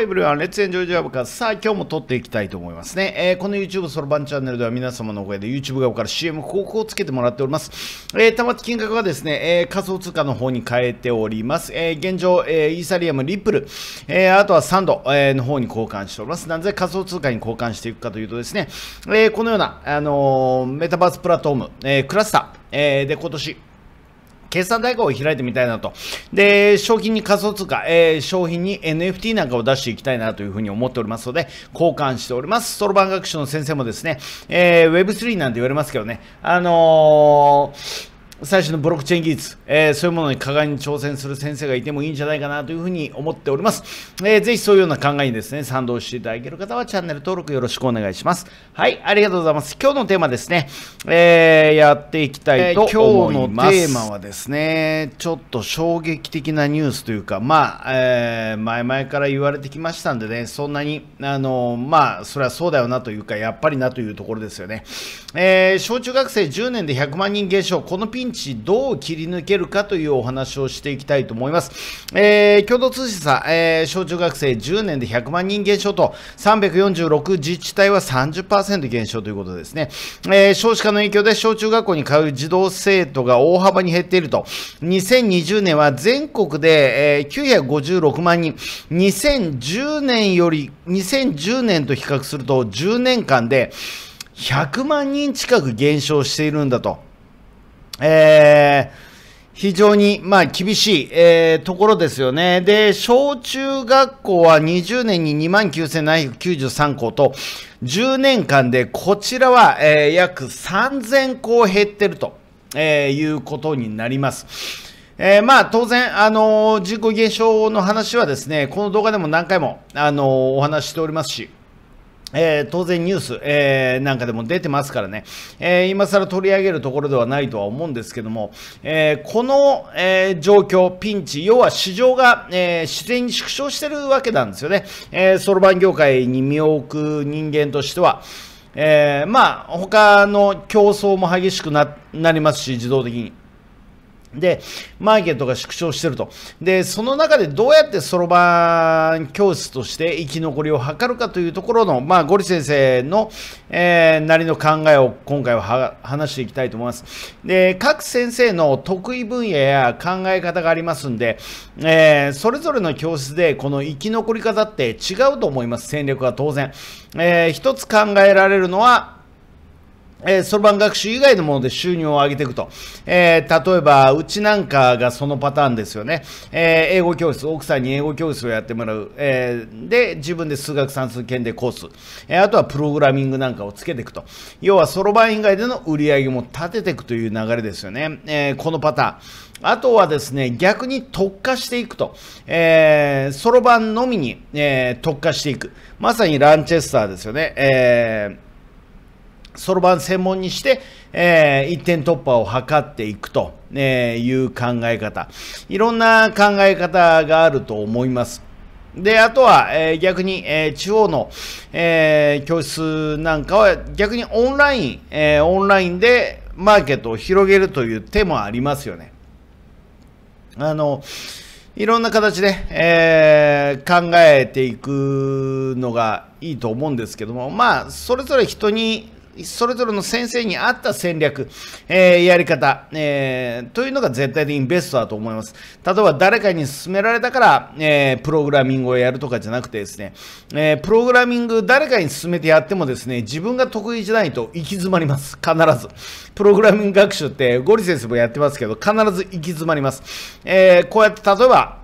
h いブル o everyone, let's さあ、今日も撮っていきたいと思いますね。えー、この YouTube そろばんチャンネルでは皆様のお声で YouTube 側から CM 広告をつけてもらっております。えー、たまった金額はですね、えー、仮想通貨の方に変えております。えー、現状、えー、イーサリアム、リップル、えー、あとはサンド、えー、の方に交換しております。なぜ仮想通貨に交換していくかというとですね、えー、このような、あのー、メタバースプラットフォーム、えー、クラスター、えー、で今年、決算代行を開いてみたいなと。で、商品に仮想通貨、えー、商品に NFT なんかを出していきたいなというふうに思っておりますので、交換しております。そろばん学習の先生もですね、えー、Web3 なんて言われますけどね、あのー最初のブロックチェーン技術、えー、そういうものに加害に挑戦する先生がいてもいいんじゃないかなというふうに思っております。えー、ぜひそういうような考えにですね、賛同していただける方はチャンネル登録よろしくお願いします。はい、ありがとうございます。今日のテーマですね、えー、やっていきたいと思います、えー、今日のテーマはですね、ちょっと衝撃的なニュースというか、まあ、えー、前々から言われてきましたんでね、そんなに、あの、まあ、それはそうだよなというか、やっぱりなというところですよね。えー、小中学生10年で100万人減少、このピンンチどう切り抜けるかというお話をしていきたいと思います。えー、共同通信さ、えー、小中学生10年で100万人減少と、346自治体は30%減少ということですね。えー、少子化の影響で小中学校に通う児童生徒が大幅に減っていると、2020年は全国で、えー、956万人、2010年より、2010年と比較すると10年間で100万人近く減少しているんだと。えー非常に、まあ、厳しい、えー、ところですよね。で、小中学校は20年に29,793校と、10年間でこちらは、えー、約3,000校減ってると、えー、いうことになります。えー、まあ当然、あのー、人口減少の話はですね、この動画でも何回も、あのー、お話しておりますし、えー、当然ニュース、えー、なんかでも出てますからね、えー、今更取り上げるところではないとは思うんですけども、えこの、え状況、ピンチ、要は市場が、え自然に縮小してるわけなんですよね。そろばん業界に身を置く人間としては、えまあ、他の競争も激しくなりますし、自動的に。で、マーケットが縮小してると。で、その中でどうやってそろばん教室として生き残りを図るかというところの、まあ、ゴリ先生の、えー、なりの考えを今回は話していきたいと思います。で、各先生の得意分野や考え方がありますんで、えー、それぞれの教室でこの生き残り方って違うと思います。戦略は当然。えー、一つ考えられるのは、えそろばん学習以外のもので収入を上げていくと。えー、例えば、うちなんかがそのパターンですよね。えー、英語教室、奥さんに英語教室をやってもらう。えで、自分で数学算数検定コース。えあとはプログラミングなんかをつけていくと。要は、そろばん以外での売り上げも立てていくという流れですよね。えこのパターン。あとはですね、逆に特化していくと。えそろばんのみに、え特化していく。まさにランチェスターですよね。えーそろばん専門にして、えー、一点突破を図っていくと、えいう考え方。いろんな考え方があると思います。で、あとは、えー、逆に、えー、地方の、え教室なんかは逆にオンライン、えオンラインでマーケットを広げるという手もありますよね。あの、いろんな形で、えー、考えていくのがいいと思うんですけども、まあ、それぞれ人にそれぞれの先生に合った戦略、えー、やり方、えー、というのが絶対的にベストだと思います。例えば誰かに勧められたから、えー、プログラミングをやるとかじゃなくてですね、えプログラミング誰かに勧めてやってもですね、自分が得意じゃないと行き詰まります。必ず。プログラミング学習ってゴリ先生もやってますけど、必ず行き詰まります。えこうやって例えば、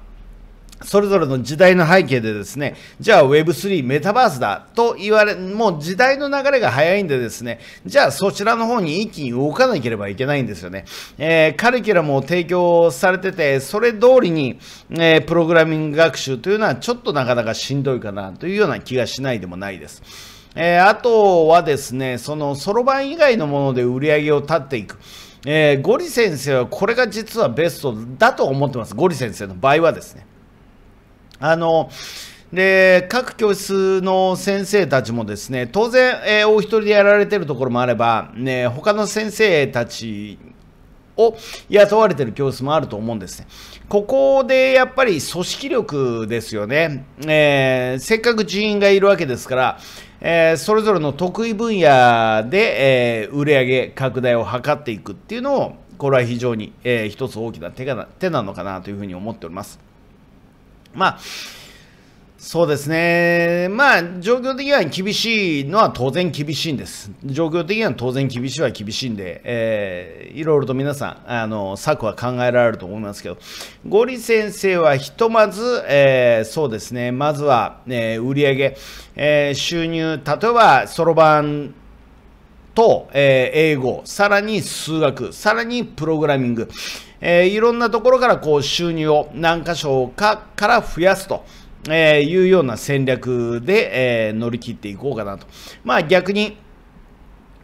それぞれの時代の背景でですね、じゃあ Web3、メタバースだと言われ、もう時代の流れが早いんでですね、じゃあそちらの方に一気に動かなければいけないんですよね。えー、カリキュラムを提供されてて、それ通りに、えー、プログラミング学習というのはちょっとなかなかしんどいかなというような気がしないでもないです。えー、あとはですね、そのソロ版以外のもので売り上げを立っていく。えゴリ先生はこれが実はベストだと思ってます。ゴリ先生の場合はですね。あの、で、各教室の先生たちもですね、当然、えー、お一人でやられてるところもあれば、ね、他の先生たちを雇われてる教室もあると思うんですね。ここでやっぱり組織力ですよね。えー、せっかく人員がいるわけですから、えー、それぞれの得意分野で、えー、売上拡大を図っていくっていうのを、これは非常に、えー、一つ大きな手が手なのかなというふうに思っております。まあ、そうですね、まあ、状況的には厳しいのは当然厳しいんです、状況的には当然厳しいは厳しいんで、えー、いろいろと皆さんあの、策は考えられると思いますけど、ゴリ先生はひとまず、えー、そうですね、まずは、えー、売上えー、収入、例えばそろばんと、えー、英語、さらに数学、さらにプログラミング、えー、いろんなところからこう収入を何箇所かから増やすと。えー、いうような戦略で、えー、乗り切っていこうかなと。まあ逆に、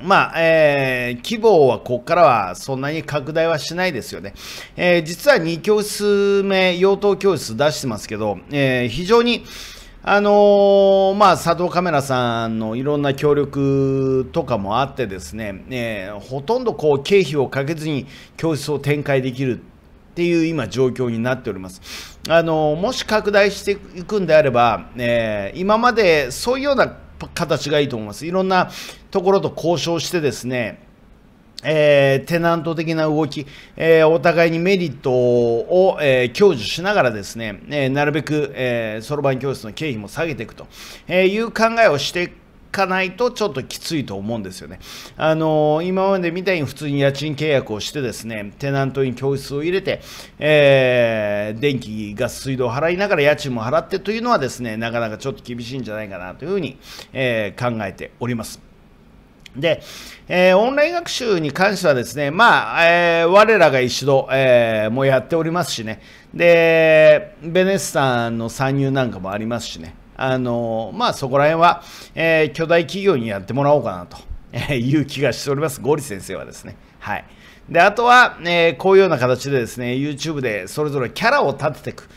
まあ、えー、規模はここからはそんなに拡大はしないですよね。えー、実は2教室目、妖刀教室出してますけど、えー、非常に、あのー、まあ、佐藤カメラさんのいろんな協力とかもあってですね、えー、ほとんどこう経費をかけずに教室を展開できるっていう今状況になっております。あのもし拡大していくんであれば、えー、今までそういうような形がいいと思います。いろんなところと交渉してですね、えー、テナント的な動き、えー、お互いにメリットを、えー、享受しながらですね、えなるべくそろばん教室の経費も下げていくと、えいう考えをしていかないとちょっときついと思うんですよね。あのー、今までみたいに普通に家賃契約をしてですね、テナントに教室を入れて、えー、電気、ガス、水道を払いながら家賃も払ってというのはですね、なかなかちょっと厳しいんじゃないかなというふうに、えー、考えております。で、えー、オンライン学習に関してはですね、まあ、えー、我らが一度、えー、もうやっておりますしね、で、ベネッサの参入なんかもありますしね、あのまあ、そこら辺は、え巨大企業にやってもらおうかなという気がしております、ゴリ先生はですね。はい。で、あとは、えこういうような形でですね、YouTube でそれぞれキャラを立てていく。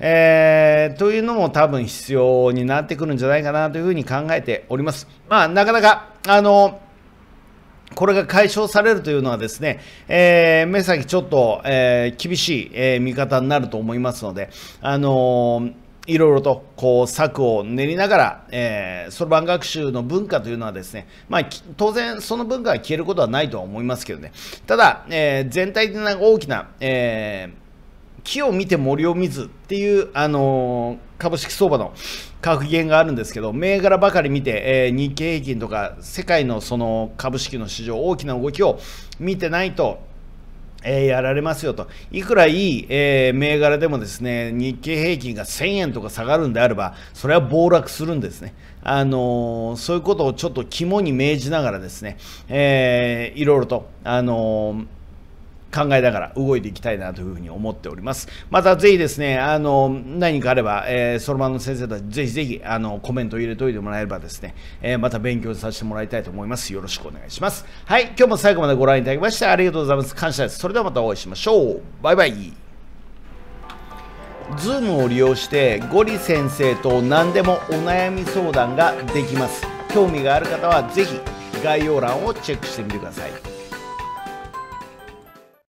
えー、というのも多分必要になってくるんじゃないかなというふうに考えております。まあ、なかなか、あの、これが解消されるというのはですね、えー、目先ちょっと、えー、厳しい、えー、見方になると思いますので、あのーいろいろとこう策を練りながら、えそろばん学習の文化というのはですね、まあ、当然その文化は消えることはないとは思いますけどね、ただ、えー、全体的な大きな、えー木を見て森を見ずっていう、あのー、株式相場の格言があるんですけど、銘柄ばかり見て、えー、日経平均とか世界のその株式の市場、大きな動きを見てないと、えー、やられますよと。いくらいい、えー、銘柄でもですね、日経平均が1000円とか下がるんであれば、それは暴落するんですね。あのー、そういうことをちょっと肝に銘じながらですね、えー、いろいろと、あのー考えながら動いていきたいなというふうに思っております。またぜひですね、あの、何かあれば、えー、そろばんの先生たち、ぜひぜひ、あの、コメント入れといてもらえればですね、えー、また勉強させてもらいたいと思います。よろしくお願いします。はい、今日も最後までご覧いただきまして、ありがとうございます。感謝です。それではまたお会いしましょう。バイバイ。Zoom を利用してゴリ先生と何でもお悩み相談ができます興味がある方は是非概要欄をチェックしてみてください